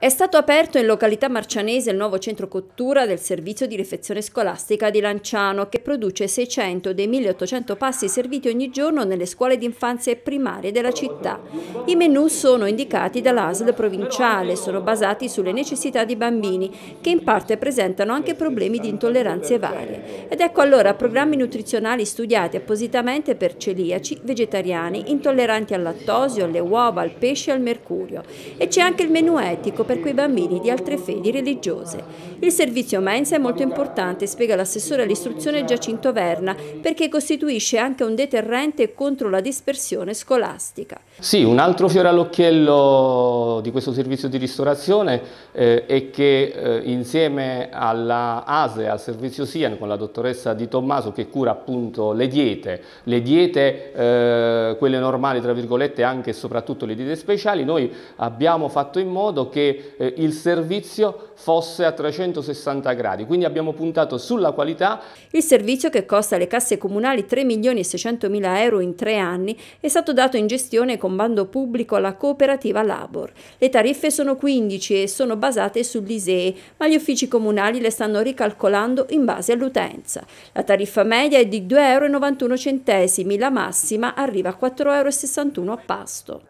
È stato aperto in località marcianese il nuovo centro cottura del servizio di refezione scolastica di Lanciano che produce 600 dei 1800 passi serviti ogni giorno nelle scuole di infanzia e primarie della città. I menù sono indicati dall'ASL provinciale, sono basati sulle necessità di bambini che in parte presentano anche problemi di intolleranze varie. Ed ecco allora programmi nutrizionali studiati appositamente per celiaci, vegetariani, intolleranti al lattosio, alle uova, al pesce e al mercurio. E c'è anche il menù etico per quei bambini di altre fedi religiose. Il servizio mensa è molto importante, spiega l'assessore all'istruzione Giacinto Verna, perché costituisce anche un deterrente contro la dispersione scolastica. Sì, un altro fiore all'occhiello di questo servizio di ristorazione eh, è che eh, insieme alla ASE, al servizio SIAN, con la dottoressa Di Tommaso che cura appunto le diete, le diete eh, quelle normali tra virgolette anche e soprattutto le diete speciali, noi abbiamo fatto in modo che eh, il servizio fosse a 360 gradi, quindi abbiamo puntato sulla qualità. Il servizio che costa alle casse comunali 3 milioni e 600 mila euro in tre anni è stato dato in gestione con bando pubblico alla cooperativa Labor. Le tariffe sono 15 e sono basate sull'ISEE, ma gli uffici comunali le stanno ricalcolando in base all'utenza. La tariffa media è di 2,91 euro, la massima arriva a 4,61 euro a pasto.